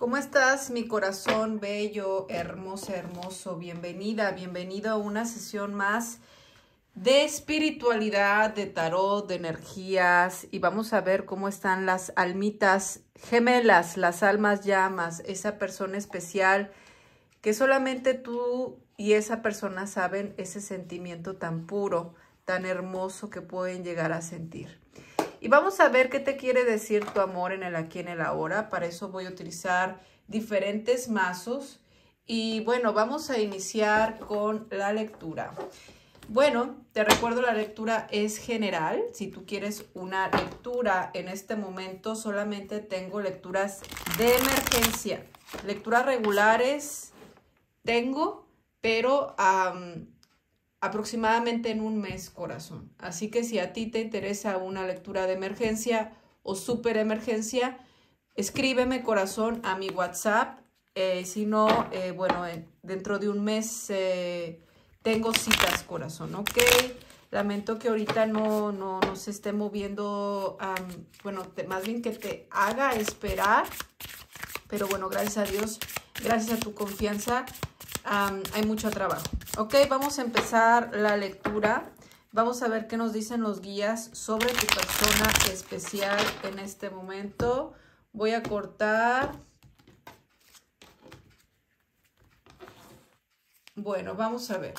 ¿Cómo estás, mi corazón bello, hermoso, hermoso? Bienvenida, bienvenido a una sesión más de espiritualidad, de tarot, de energías y vamos a ver cómo están las almitas gemelas, las almas llamas, esa persona especial que solamente tú y esa persona saben ese sentimiento tan puro, tan hermoso que pueden llegar a sentir. Y vamos a ver qué te quiere decir tu amor en el aquí en el ahora. Para eso voy a utilizar diferentes mazos. Y bueno, vamos a iniciar con la lectura. Bueno, te recuerdo la lectura es general. Si tú quieres una lectura en este momento, solamente tengo lecturas de emergencia. Lecturas regulares tengo, pero aproximadamente en un mes, corazón. Así que si a ti te interesa una lectura de emergencia o super emergencia, escríbeme, corazón, a mi WhatsApp. Eh, si no, eh, bueno, eh, dentro de un mes tengo citas, corazón, ¿ok? Lamento que ahorita no, no, se esté moviendo, bueno, más bien que te haga esperar, pero bueno, gracias a Dios, gracias a tu confianza, hay mucho trabajo. Ok, vamos a empezar la lectura. Vamos a ver qué nos dicen los guías sobre tu persona especial en este momento. Voy a cortar. Bueno, vamos a ver.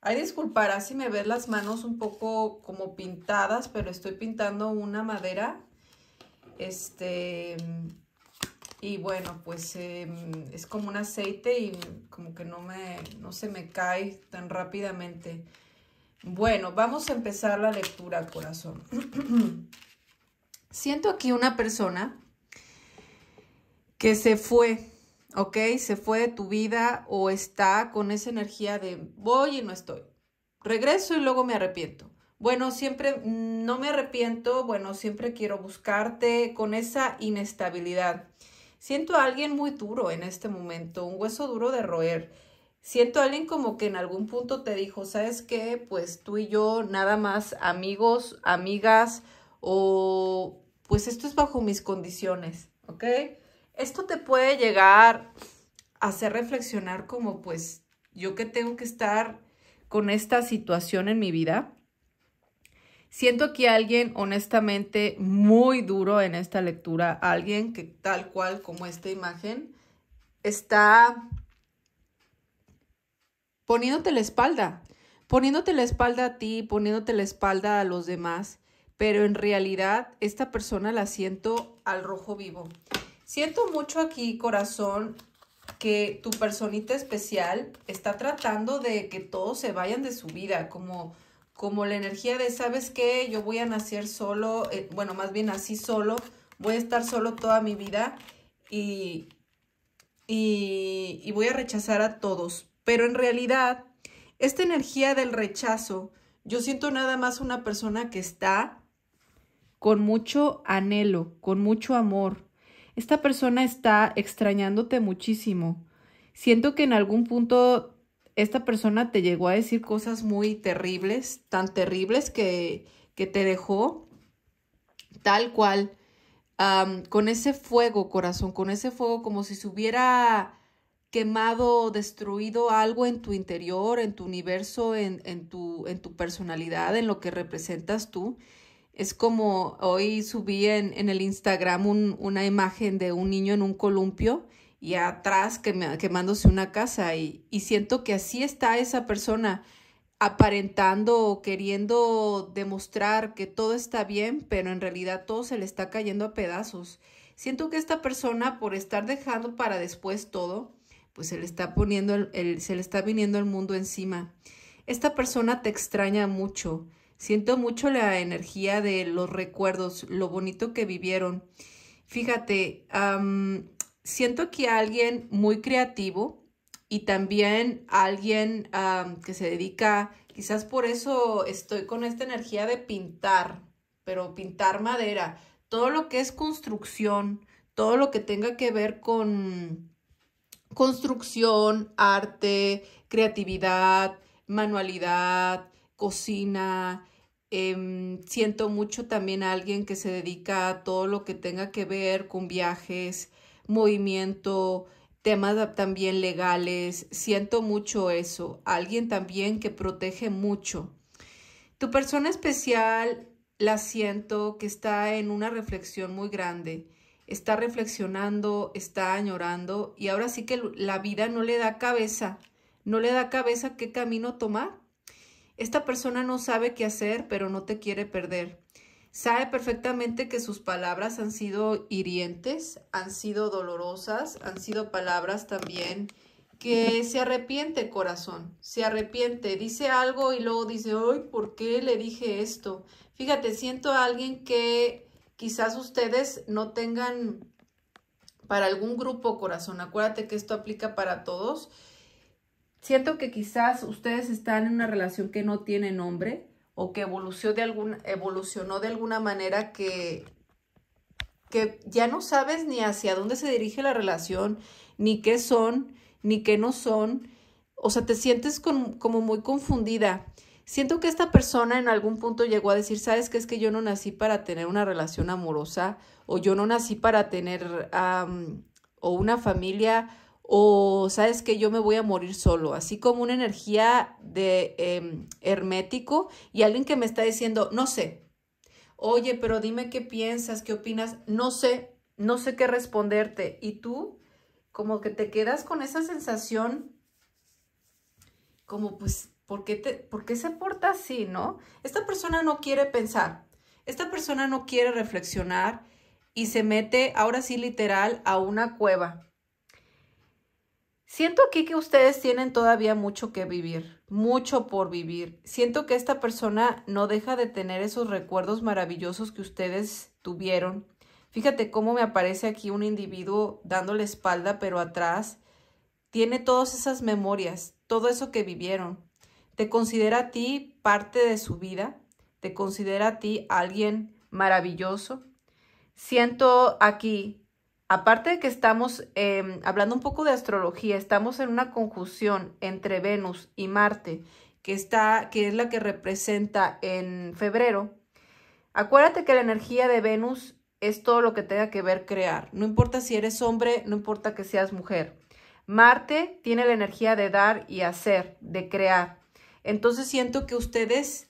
Ay, disculpar si me ven las manos un poco como pintadas, pero estoy pintando una madera. Este, y bueno, pues em, es como un aceite y como que no, me, no se me cae tan rápidamente. Bueno, vamos a empezar la lectura, corazón. Siento aquí una persona que se fue, ¿ok? Se fue de tu vida o está con esa energía de voy y no estoy. Regreso y luego me arrepiento. Bueno, siempre mm, no me arrepiento, bueno, siempre quiero buscarte con esa inestabilidad Siento a alguien muy duro en este momento, un hueso duro de roer. Siento a alguien como que en algún punto te dijo, ¿sabes qué? Pues tú y yo nada más amigos, amigas o pues esto es bajo mis condiciones, ¿ok? Esto te puede llegar a hacer reflexionar como pues yo que tengo que estar con esta situación en mi vida. Siento que alguien honestamente muy duro en esta lectura, alguien que tal cual como esta imagen, está poniéndote la espalda, poniéndote la espalda a ti, poniéndote la espalda a los demás, pero en realidad esta persona la siento al rojo vivo. Siento mucho aquí, corazón, que tu personita especial está tratando de que todos se vayan de su vida, como como la energía de, ¿sabes qué? Yo voy a nacer solo, eh, bueno, más bien así solo, voy a estar solo toda mi vida y, y, y voy a rechazar a todos. Pero en realidad, esta energía del rechazo, yo siento nada más una persona que está con mucho anhelo, con mucho amor. Esta persona está extrañándote muchísimo. Siento que en algún punto esta persona te llegó a decir cosas muy terribles, tan terribles que, que te dejó tal cual, con ese fuego, corazón, con ese fuego, como si se hubiera quemado, destruido algo en tu interior, en tu universo, en, tu, en tu personalidad, en lo que representas tú. Es como hoy subí en, el Instagram una imagen de un niño en un columpio y atrás quemándose una casa. Y, siento que así está esa persona aparentando o queriendo demostrar que todo está bien, pero en realidad todo se le está cayendo a pedazos. Siento que esta persona, por estar dejando para después todo, pues se le está poniendo el, se le está viniendo el mundo encima. Esta persona te extraña mucho. Siento mucho la energía de los recuerdos, lo bonito que vivieron. Fíjate, siento que alguien muy creativo y también alguien que se dedica, quizás por eso estoy con esta energía de pintar, pero pintar madera, todo lo que es construcción, todo lo que tenga que ver con construcción, arte, creatividad, manualidad, cocina. Em, siento mucho también a alguien que se dedica a todo lo que tenga que ver con viajes, movimiento, temas también legales. Siento mucho eso. Alguien también que protege mucho. Tu persona especial la siento que está en una reflexión muy grande. Está reflexionando, está añorando y ahora sí que la vida no le da cabeza. No le da cabeza qué camino tomar. Esta persona no sabe qué hacer, pero no te quiere perder. Sabe perfectamente que sus palabras han sido hirientes, han sido dolorosas, han sido palabras también que se arrepiente corazón, se arrepiente, dice algo y luego dice, hoy ¿por qué le dije esto? Fíjate, siento a alguien que quizás ustedes no tengan para algún grupo corazón, acuérdate que esto aplica para todos. Siento que quizás ustedes están en una relación que no tiene nombre, o que evolucionó de, alguna, evolucionó de alguna manera que, que ya no sabes ni hacia dónde se dirige la relación, ni qué son, ni qué no son. O sea, te sientes como muy confundida. Siento que esta persona en algún punto llegó a decir, sabes qué? es que yo no nací para tener una relación amorosa o yo no nací para tener o una familia o sabes que yo me voy a morir solo, así como una energía de em, hermético y alguien que me está diciendo, no sé, oye, pero dime qué piensas, qué opinas, no sé, no sé qué responderte. Y tú como que te quedas con esa sensación, como pues, ¿por qué, te, ¿por qué se porta así, no? Esta persona no quiere pensar, esta persona no quiere reflexionar y se mete ahora sí literal a una cueva Siento aquí que ustedes tienen todavía mucho que vivir, mucho por vivir. Siento que esta persona no deja de tener esos recuerdos maravillosos que ustedes tuvieron. Fíjate cómo me aparece aquí un individuo dándole espalda, pero atrás. Tiene todas esas memorias, todo eso que vivieron. Te considera a ti parte de su vida, te considera a ti alguien maravilloso. Siento aquí Aparte de que estamos em, hablando un poco de astrología, estamos en una conjunción entre Venus y Marte, que, está, que es la que representa en febrero. Acuérdate que la energía de Venus es todo lo que tenga que ver crear. No importa si eres hombre, no importa que seas mujer. Marte tiene la energía de dar y hacer, de crear. Entonces siento que ustedes,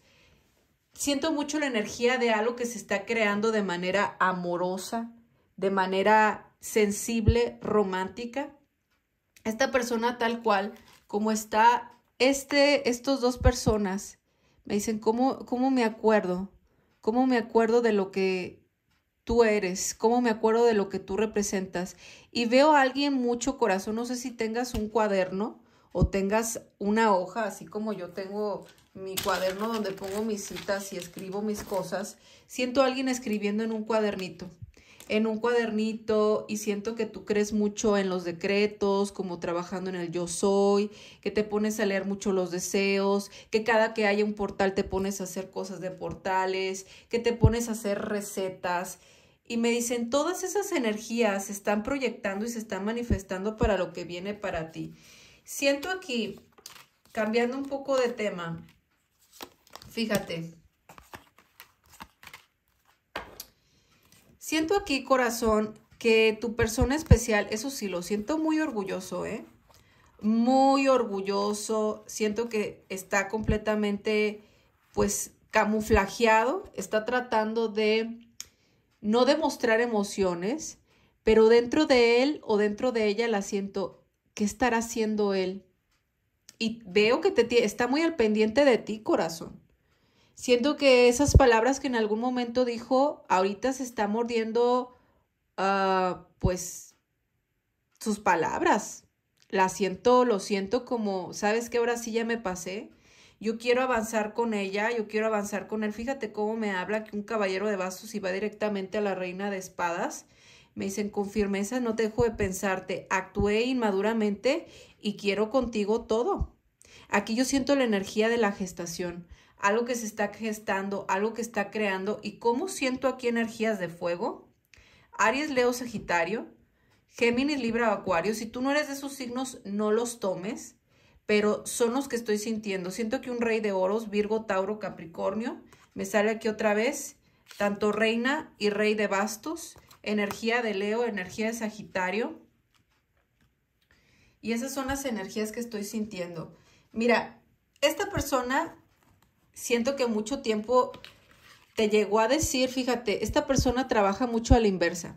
siento mucho la energía de algo que se está creando de manera amorosa, de manera sensible, romántica. Esta persona tal cual como está, este, estos dos personas me dicen, ¿cómo, cómo me acuerdo? ¿Cómo me acuerdo de lo que tú eres? ¿Cómo me acuerdo de lo que tú representas? Y veo a alguien mucho corazón, no sé si tengas un cuaderno o tengas una hoja, así como yo tengo mi cuaderno donde pongo mis citas y escribo mis cosas, siento a alguien escribiendo en un cuadernito en un cuadernito y siento que tú crees mucho en los decretos, como trabajando en el yo soy, que te pones a leer mucho los deseos, que cada que haya un portal te pones a hacer cosas de portales, que te pones a hacer recetas. Y me dicen, todas esas energías se están proyectando y se están manifestando para lo que viene para ti. Siento aquí, cambiando un poco de tema, fíjate, Siento aquí, corazón, que tu persona especial, eso sí, lo siento muy orgulloso, ¿eh? Muy orgulloso, siento que está completamente, pues, camuflajeado, está tratando de no demostrar emociones, pero dentro de él o dentro de ella la siento, ¿qué estará haciendo él? Y veo que te, está muy al pendiente de ti, corazón. Siento que esas palabras que en algún momento dijo, ahorita se está mordiendo, ah, pues, sus palabras. La siento, lo siento como, ¿sabes qué? Ahora sí ya me pasé. Yo quiero avanzar con ella, yo quiero avanzar con él. Fíjate cómo me habla que un caballero de vasos y va directamente a la reina de espadas. Me dicen, con firmeza no te dejo de pensarte, actué inmaduramente y quiero contigo todo. Aquí yo siento la energía de la gestación algo que se está gestando, algo que está creando y cómo siento aquí energías de fuego. Aries, Leo, Sagitario, Géminis, Libra, Acuario. Si tú no eres de esos signos, no los tomes, pero son los que estoy sintiendo. Siento que un rey de oros, Virgo, Tauro, Capricornio. Me sale aquí otra vez, tanto reina y rey de bastos, energía de Leo, energía de Sagitario. Y esas son las energías que estoy sintiendo. Mira, esta persona siento que mucho tiempo te llegó a decir, fíjate, esta persona trabaja mucho a la inversa.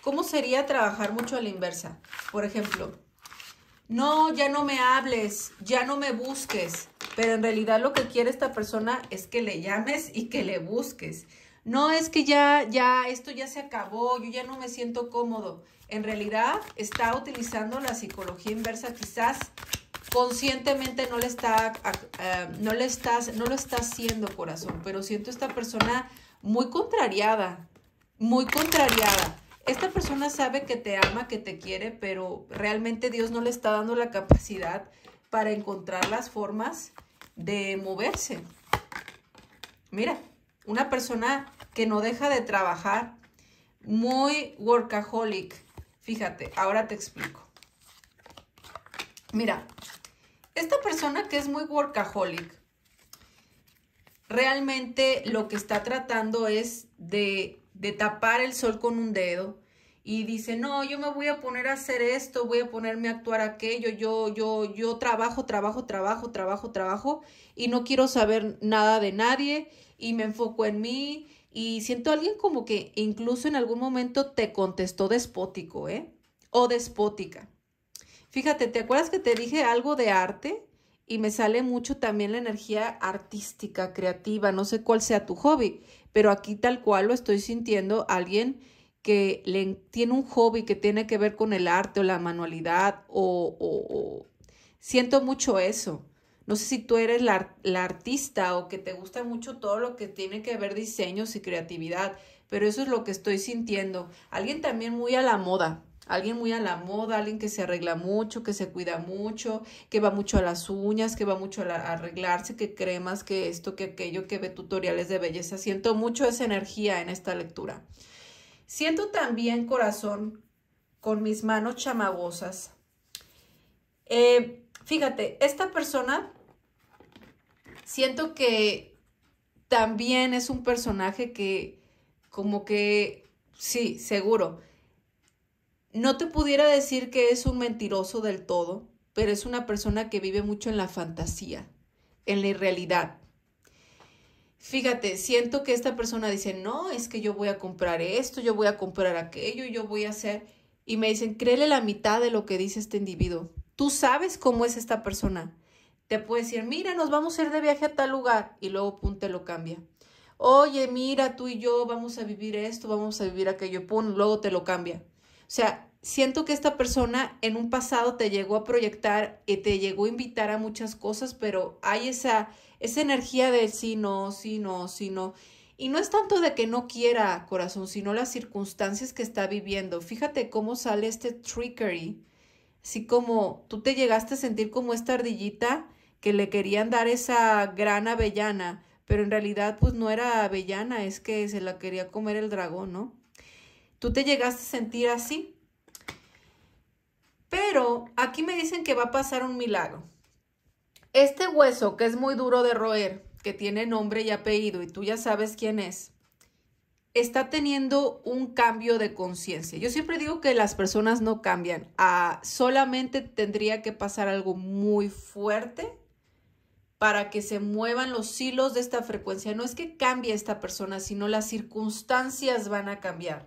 ¿Cómo sería trabajar mucho a la inversa? Por ejemplo, no, ya no me hables, ya no me busques, pero en realidad lo que quiere esta persona es que le llames y que le busques. No es que ya, ya, esto ya se acabó, yo ya no me siento cómodo. En realidad está utilizando la psicología inversa quizás conscientemente no le está, ah, ah, no le estás, no lo está haciendo, corazón, pero siento esta persona muy contrariada, muy contrariada. Esta persona sabe que te ama, que te quiere, pero realmente Dios no le está dando la capacidad para encontrar las formas de moverse. Mira, una persona que no deja de trabajar, muy workaholic. Fíjate, ahora te explico. Mira, esta persona que es muy workaholic, realmente lo que está tratando es de, de tapar el sol con un dedo y dice, no, yo me voy a poner a hacer esto, voy a ponerme a actuar aquello, yo, yo, yo trabajo, trabajo, trabajo, trabajo, trabajo, y no quiero saber nada de nadie, y me enfoco en mí, y siento a alguien como que incluso en algún momento te contestó despótico, ¿eh? O despótica. Fíjate, ¿te acuerdas que te dije algo de arte? Y me sale mucho también la energía artística, creativa, no sé cuál sea tu hobby, pero aquí tal cual lo estoy sintiendo alguien que tiene un hobby que tiene que ver con el arte o la manualidad o, siento mucho eso. No sé si tú eres la, artista o que te gusta mucho todo lo que tiene que ver diseños y creatividad, pero eso es lo que estoy sintiendo. Alguien también muy a la moda, alguien muy a la moda, alguien que se arregla mucho, que se cuida mucho, que va mucho a las uñas, que va mucho a, arreglarse, que cremas, que esto, que aquello, que ve tutoriales de belleza. Siento mucho esa energía en esta lectura. Siento también, corazón, con mis manos chamagosas. Eh, fíjate, esta persona siento que también es un personaje que como que, sí, seguro, no te pudiera decir que es un mentiroso del todo, pero es una persona que vive mucho en la fantasía, en la irrealidad. Fíjate, siento que esta persona dice, no, es que yo voy a comprar esto, yo voy a comprar aquello, yo voy a hacer... Y me dicen, créele la mitad de lo que dice este individuo. Tú sabes cómo es esta persona. Te puede decir, mira, nos vamos a ir de viaje a tal lugar y luego pum, te lo cambia. Oye, mira, tú y yo vamos a vivir esto, vamos a vivir aquello, pum, luego te lo cambia. O sea, siento que esta persona en un pasado te llegó a proyectar y te llegó a invitar a muchas cosas, pero hay esa, esa energía de sí, no, sí, no, sí, no. Y no es tanto de que no quiera corazón, sino las circunstancias que está viviendo. Fíjate cómo sale este trickery. Así como tú te llegaste a sentir como esta ardillita que le querían dar esa gran avellana, pero en realidad pues no era avellana, es que se la quería comer el dragón, ¿no? ¿Tú te llegaste a sentir así? Pero aquí me dicen que va a pasar un milagro. Este hueso que es muy duro de roer, que tiene nombre y apellido y tú ya sabes quién es, está teniendo un cambio de conciencia. Yo siempre digo que las personas no cambian. Ah, solamente tendría que pasar algo muy fuerte para que se muevan los hilos de esta frecuencia. No es que cambie esta persona, sino las circunstancias van a cambiar.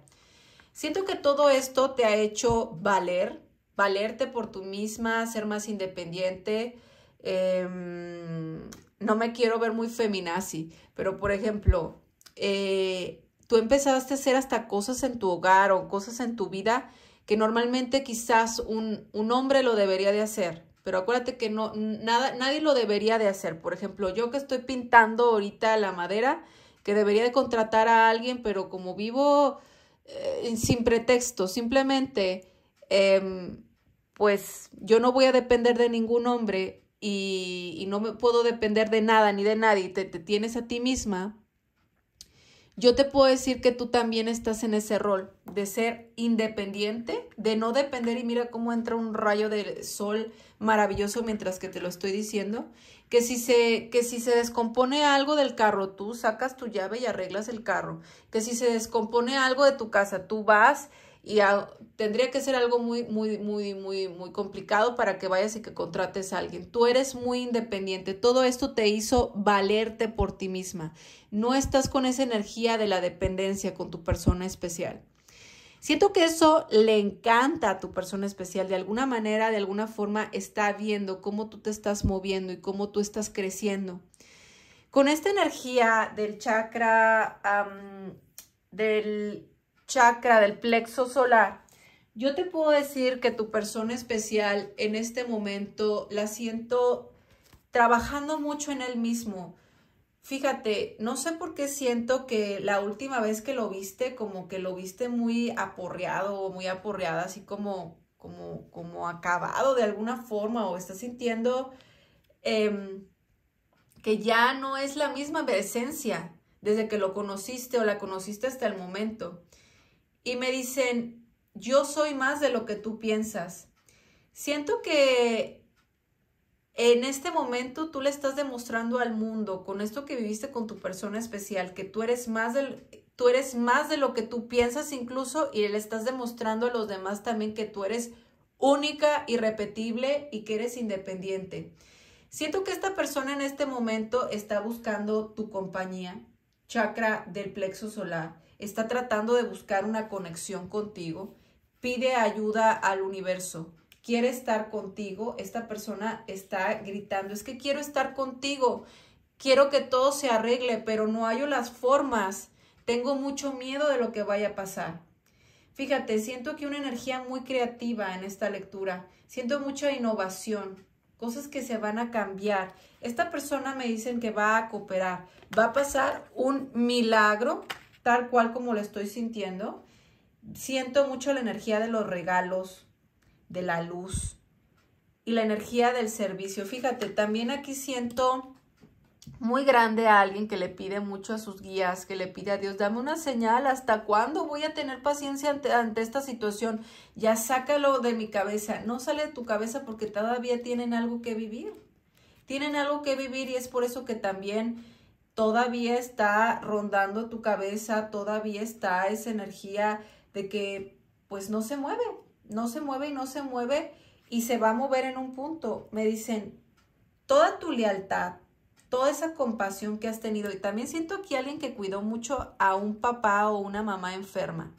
Siento que todo esto te ha hecho valer, valerte por tú misma, ser más independiente. Em, no me quiero ver muy feminazi, pero por ejemplo, eh, tú empezaste a hacer hasta cosas en tu hogar o cosas en tu vida que normalmente quizás un, hombre lo debería de hacer, pero acuérdate que no, nada, nadie lo debería de hacer. Por ejemplo, yo que estoy pintando ahorita la madera, que debería de contratar a alguien, pero como vivo eh, sin pretexto, simplemente, em, pues yo no voy a depender de ningún hombre y, no me puedo depender de nada ni de nadie, te tienes a ti misma yo te puedo decir que tú también estás en ese rol de ser independiente, de no depender y mira cómo entra un rayo de sol maravilloso mientras que te lo estoy diciendo, que si se que si se descompone algo del carro, tú sacas tu llave y arreglas el carro, que si se descompone algo de tu casa, tú vas y tendría que ser algo muy, muy, muy, muy, muy complicado para que vayas y que contrates a alguien. Tú eres muy independiente. Todo esto te hizo valerte por ti misma. No estás con esa energía de la dependencia con tu persona especial. Siento que eso le encanta a tu persona especial. De alguna manera, de alguna forma, está viendo cómo tú te estás moviendo y cómo tú estás creciendo. Con esta energía del chakra, del chakra del plexo solar, yo te puedo decir que tu persona especial en este momento la siento trabajando mucho en él mismo. Fíjate, no sé por qué siento que la última vez que lo viste, como que lo viste muy aporreado o muy aporreada, así como, como, como acabado de alguna forma o estás sintiendo em, que ya no es la misma presencia desde que lo conociste o la conociste hasta el momento y me dicen, yo soy más de lo que tú piensas. Siento que en este momento tú le estás demostrando al mundo con esto que viviste con tu persona especial que tú eres más del tú eres más de lo que tú piensas incluso y le estás demostrando a los demás también que tú eres única, irrepetible y que eres independiente. Siento que esta persona en este momento está buscando tu compañía, chakra del plexo solar está tratando de buscar una conexión contigo, pide ayuda al universo, quiere estar contigo, esta persona está gritando, es que quiero estar contigo, quiero que todo se arregle, pero no hallo las formas, tengo mucho miedo de lo que vaya a pasar. Fíjate, siento que una energía muy creativa en esta lectura, siento mucha innovación, cosas que se van a cambiar. Esta persona me dicen que va a cooperar, va a pasar un milagro tal cual como lo estoy sintiendo. Siento mucho la energía de los regalos, de la luz y la energía del servicio. Fíjate, también aquí siento muy grande a alguien que le pide mucho a sus guías, que le pide a Dios, dame una señal, ¿hasta cuándo voy a tener paciencia ante, ante, esta situación? Ya sácalo de mi cabeza, no sale de tu cabeza porque todavía tienen algo que vivir, tienen algo que vivir y es por eso que también todavía está rondando tu cabeza, todavía está esa energía de que pues no se mueve, no se mueve y no se mueve y se va a mover en un punto. Me dicen, toda tu lealtad, toda esa compasión que has tenido, y también siento aquí a alguien que cuidó mucho a un papá o una mamá enferma.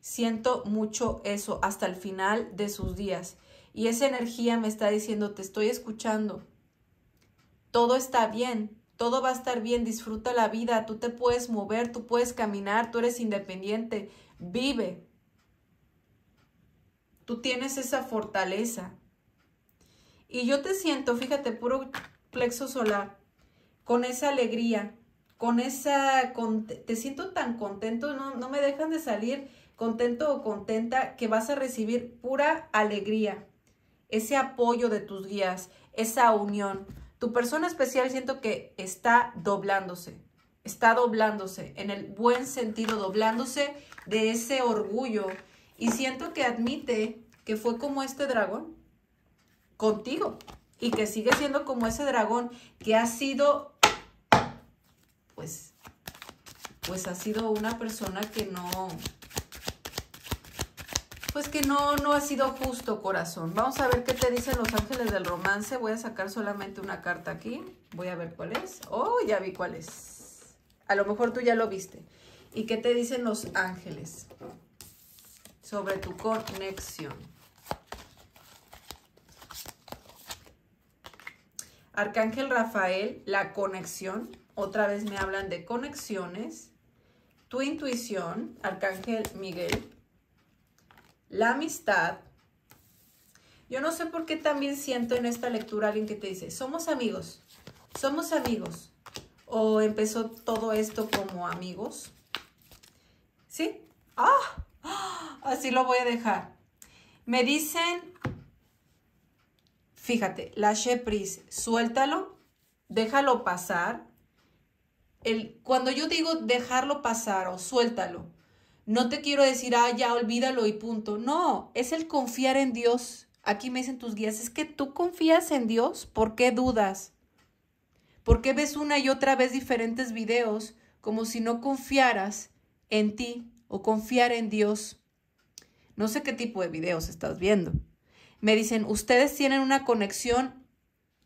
Siento mucho eso hasta el final de sus días. Y esa energía me está diciendo, te estoy escuchando. Todo está bien, todo va a estar bien, disfruta la vida, tú te puedes mover, tú puedes caminar, tú eres independiente, vive. Tú tienes esa fortaleza. Y yo te siento, fíjate, puro plexo solar, con esa alegría, con esa, te siento tan contento, no, no me dejan de salir contento o contenta que vas a recibir pura alegría, ese apoyo de tus guías, esa unión tu persona especial siento que está doblándose, está doblándose, en el buen sentido, doblándose de ese orgullo. Y siento que admite que fue como este dragón contigo y que sigue siendo como ese dragón que ha sido, pues, pues ha sido una persona que no, pues que no, no ha sido justo, corazón. Vamos a ver qué te dicen los ángeles del romance. Voy a sacar solamente una carta aquí. Voy a ver cuál es. Oh, ya vi cuál es. A lo mejor tú ya lo viste. ¿Y qué te dicen los ángeles? Sobre tu conexión. Arcángel Rafael, la conexión. Otra vez me hablan de conexiones. Tu intuición, Arcángel Miguel, la amistad. Yo no sé por qué también siento en esta lectura alguien que te dice, somos amigos, somos amigos. O empezó todo esto como amigos. ¿Sí? ¡Ah! ¡Ah! Así lo voy a dejar. Me dicen, fíjate, la Shepris, suéltalo, déjalo pasar. El, cuando yo digo dejarlo pasar o suéltalo, no te quiero decir, ah, ya olvídalo y punto. No, es el confiar en Dios. Aquí me dicen tus guías, es que tú confías en Dios, ¿por qué dudas? ¿Por qué ves una y otra vez diferentes videos como si no confiaras en ti o confiar en Dios? No sé qué tipo de videos estás viendo. Me dicen, ustedes tienen una conexión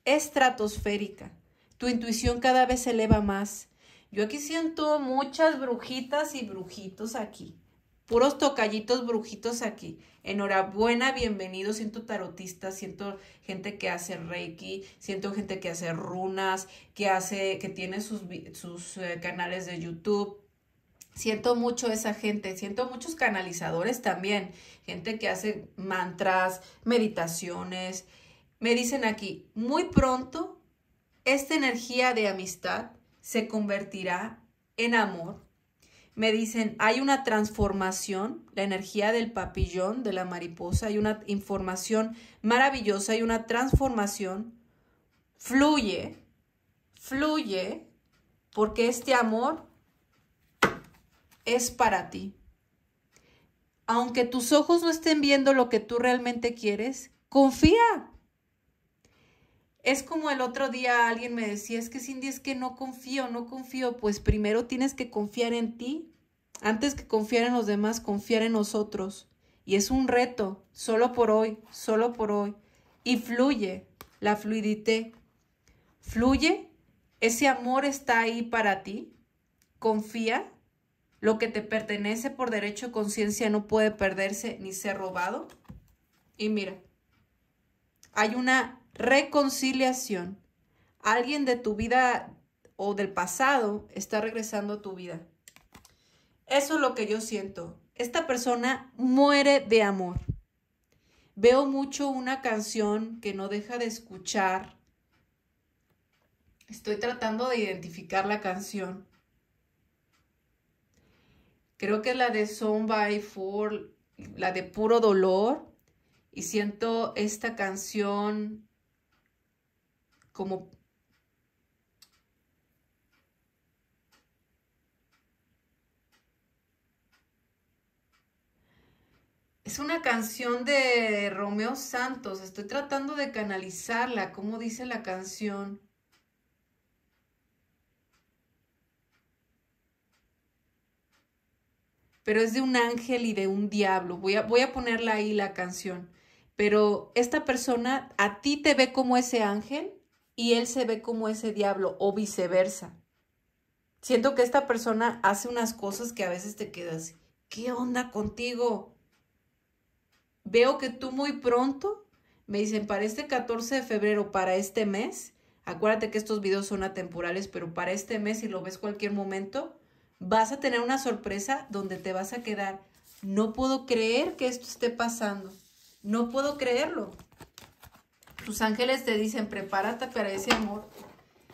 estratosférica. Tu intuición cada vez se eleva más. Yo aquí siento muchas brujitas y brujitos aquí. Puros tocallitos, brujitos aquí. Enhorabuena, bienvenido. Siento tarotistas, siento gente que hace reiki, siento gente que hace runas, que hace, que tiene sus, sus eh, canales de YouTube. Siento mucho esa gente, siento muchos canalizadores también, gente que hace mantras, meditaciones. Me dicen aquí, muy pronto, esta energía de amistad se convertirá en amor. Me dicen, hay una transformación, la energía del papillón, de la mariposa, hay una información maravillosa, hay una transformación, fluye, fluye, porque este amor es para ti. Aunque tus ojos no estén viendo lo que tú realmente quieres, confía, es como el otro día alguien me decía, es que Cindy, es que no confío, no confío. Pues primero tienes que confiar en ti. Antes que confiar en los demás, confiar en nosotros. Y es un reto, solo por hoy, solo por hoy. Y fluye, la fluidité. Fluye, ese amor está ahí para ti. Confía, lo que te pertenece por derecho de conciencia no puede perderse ni ser robado. Y mira, hay una reconciliación. Alguien de tu vida o del pasado está regresando a tu vida. Eso es lo que yo siento. Esta persona muere de amor. Veo mucho una canción que no deja de escuchar. Estoy tratando de identificar la canción. Creo que es la de Son by Four, la de Puro Dolor. Y siento esta canción como Es una canción de Romeo Santos. Estoy tratando de canalizarla, como dice la canción. Pero es de un ángel y de un diablo. Voy a, voy a ponerla ahí la canción. Pero esta persona a ti te ve como ese ángel y él se ve como ese diablo o viceversa. Siento que esta persona hace unas cosas que a veces te quedas, ¿qué onda contigo? Veo que tú muy pronto, me dicen, para este 14 de febrero, para este mes, acuérdate que estos videos son atemporales, pero para este mes, si lo ves cualquier momento, vas a tener una sorpresa donde te vas a quedar. No puedo creer que esto esté pasando. No puedo creerlo. Tus ángeles te dicen, prepárate para ese amor.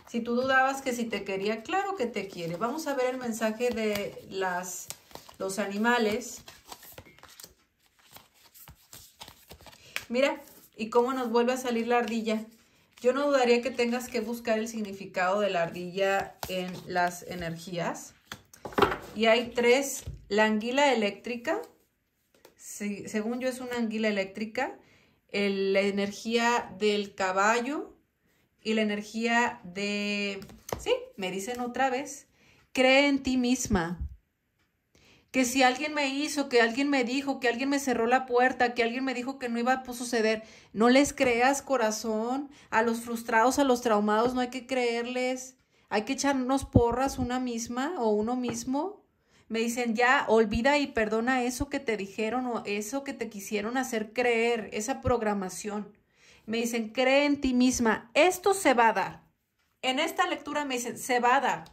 Si tú dudabas que si te quería, claro que te quiere. Vamos a ver el mensaje de las, los animales. Mira, y cómo nos vuelve a salir la ardilla. Yo no dudaría que tengas que buscar el significado de la ardilla en las energías. Y hay tres. La anguila eléctrica, según yo es una anguila eléctrica la energía del caballo y la energía de... Sí, me dicen otra vez, cree en ti misma. Que si alguien me hizo, que alguien me dijo, que alguien me cerró la puerta, que alguien me dijo que no iba a suceder, no les creas corazón. A los frustrados, a los traumados no hay que creerles. Hay que echarnos porras una misma o uno mismo me dicen, ya olvida y perdona eso que te dijeron o eso que te quisieron hacer creer, esa programación. Me dicen, cree en ti misma, esto se va a dar. En esta lectura me dicen, se va a dar.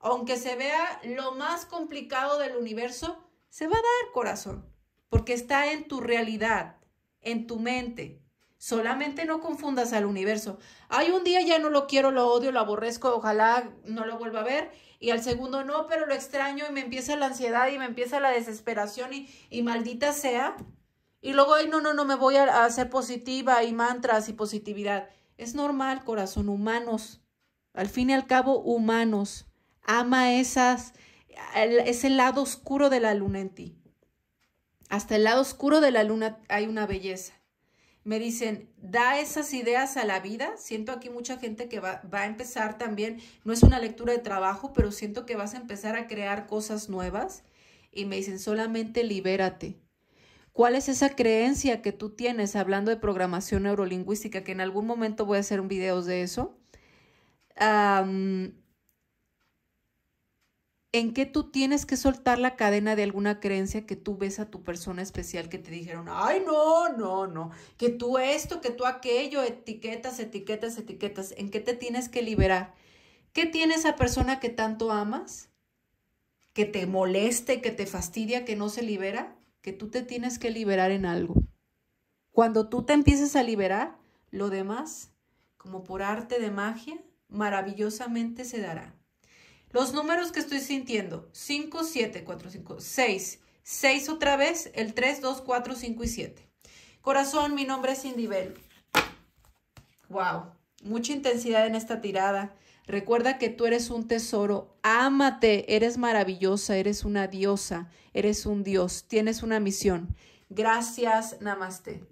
Aunque se vea lo más complicado del universo, se va a dar corazón, porque está en tu realidad, en tu mente, Solamente no confundas al universo. Hay un día ya no lo quiero, lo odio, lo aborrezco, ojalá no lo vuelva a ver. Y al segundo no, pero lo extraño y me empieza la ansiedad y me empieza la desesperación y, maldita sea. Y luego, ay, no, no, no, me voy a, hacer positiva y mantras y positividad. Es normal, corazón, humanos. Al fin y al cabo, humanos. Ama esas, ese lado oscuro de la luna en ti. Hasta el lado oscuro de la luna hay una belleza me dicen, da esas ideas a la vida. Siento aquí mucha gente que va, a empezar también, no es una lectura de trabajo, pero siento que vas a empezar a crear cosas nuevas. Y me dicen, solamente libérate. ¿Cuál es esa creencia que tú tienes hablando de programación neurolingüística? Que en algún momento voy a hacer un video de eso en qué tú tienes que soltar la cadena de alguna creencia que tú ves a tu persona especial que te dijeron, ay, no, no, no, que tú esto, que tú aquello, etiquetas, etiquetas, etiquetas, en qué te tienes que liberar. ¿Qué tiene esa persona que tanto amas? Que te moleste, que te fastidia, que no se libera, que tú te tienes que liberar en algo. Cuando tú te empieces a liberar, lo demás, como por arte de magia, maravillosamente se dará. Los números que estoy sintiendo, 5, 7, 4, 5, 6, 6 otra vez, el 3, 2, 4, 5 y 7. Corazón, mi nombre es Indibel. Wow, mucha intensidad en esta tirada. Recuerda que tú eres un tesoro, ámate, eres maravillosa, eres una diosa, eres un dios, tienes una misión. Gracias, namaste.